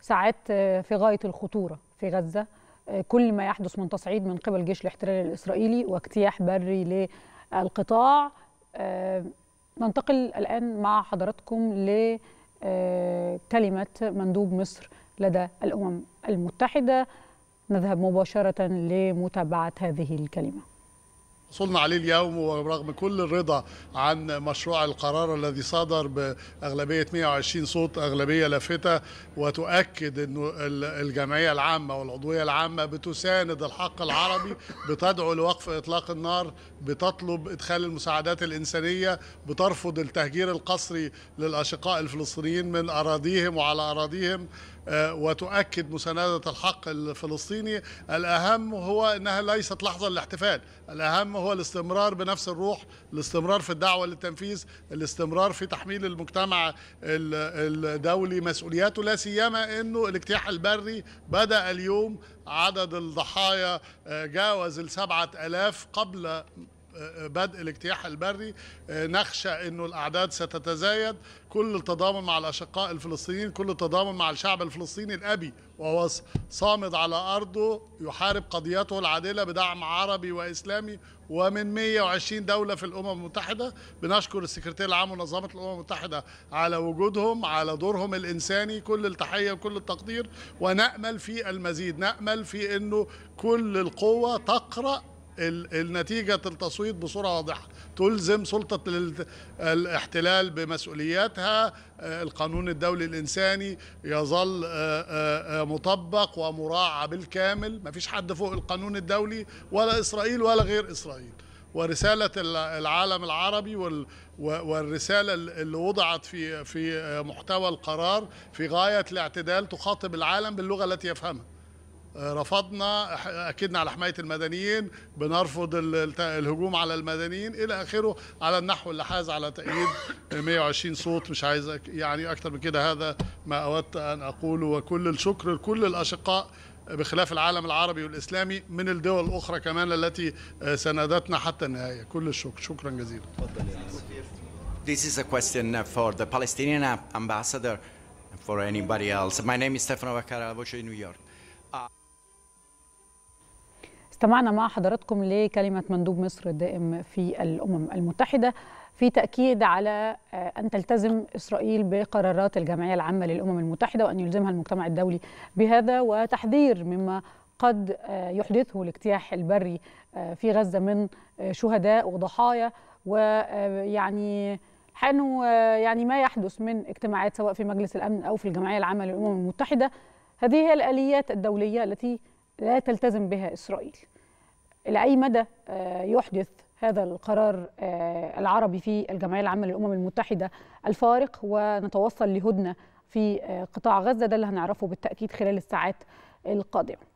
ساعات آه، في غايه الخطوره في غزه آه، كل ما يحدث من تصعيد من قبل جيش الاحتلال الاسرائيلي واجتياح بري للقطاع آه، ننتقل الان مع حضراتكم لكلمه مندوب مصر لدى الامم المتحده نذهب مباشره لمتابعه هذه الكلمه حصلنا عليه اليوم ورغم كل الرضا عن مشروع القرار الذي صدر بأغلبية 120 صوت أغلبية لافتة وتؤكد أن الجمعية العامة والعضوية العامة بتساند الحق العربي بتدعو لوقف إطلاق النار بتطلب إدخال المساعدات الإنسانية بترفض التهجير القسري للأشقاء الفلسطينيين من أراضيهم وعلى أراضيهم آه، وتؤكد مساندة الحق الفلسطيني الأهم هو أنها ليست لحظة للاحتفال الأهم هو الاستمرار بنفس الروح الاستمرار في الدعوة للتنفيذ الاستمرار في تحميل المجتمع الدولي مسؤولياته لا سيما أنه الاجتياح البري بدأ اليوم عدد الضحايا آه، جاوز السبعة ألاف قبل بدء الاجتياح البري نخشى أنه الأعداد ستتزايد كل التضامن مع الأشقاء الفلسطينيين كل التضامن مع الشعب الفلسطيني الأبي وهو صامد على أرضه يحارب قضيته العادلة بدعم عربي وإسلامي ومن 120 دولة في الأمم المتحدة بنشكر السكرتير العام لمنظمه الأمم المتحدة على وجودهم على دورهم الإنساني كل التحية وكل التقدير ونأمل في المزيد نأمل في أنه كل القوة تقرأ النتيجة التصويت بصورة واضحة تلزم سلطة الاحتلال بمسؤولياتها آه، القانون الدولي الإنساني يظل آه، آه، مطبق ومراعى بالكامل ما فيش حد فوق القانون الدولي ولا إسرائيل ولا غير إسرائيل ورسالة العالم العربي والرسالة اللي وضعت في في محتوى القرار في غاية الاعتدال تخاطب العالم باللغة التي يفهمها رفضنا اكدنا على حمايه المدنيين بنرفض الهجوم على المدنيين الى اخره على النحو اللي حاز على تأييد 120 صوت مش عايز يعني اكتر من كده هذا ما اودت ان اقوله وكل الشكر لكل الاشقاء بخلاف العالم العربي والاسلامي من الدول الاخرى كمان التي ساندتنا حتى النهايه كل الشكر شكرا جزيلا This is a question for the Palestinian ambassador for anybody else. My name is Stefano Vaccara, I'm Voce di New York. استمعنا مع حضراتكم لكلمة مندوب مصر الدائم في الأمم المتحدة في تأكيد على آه، أن تلتزم إسرائيل بقرارات الجمعية العامة للأمم المتحدة وأن يلزمها المجتمع الدولي بهذا وتحذير مما قد آه، يحدثه الاجتياح البري آه، في غزة من شهداء وضحايا ويعني حانوا يعني ما يحدث من اجتماعات سواء في مجلس الأمن أو في الجمعية العامة للأمم المتحدة هذه هي الآليات الدولية التي لا تلتزم بها إسرائيل إلى أي مدى آه، يحدث هذا القرار آه، العربي في الجمعية العامة للأمم المتحدة الفارق ونتوصل لهدنة في آه، قطاع غزة ده اللي هنعرفه بالتأكيد خلال الساعات القادمة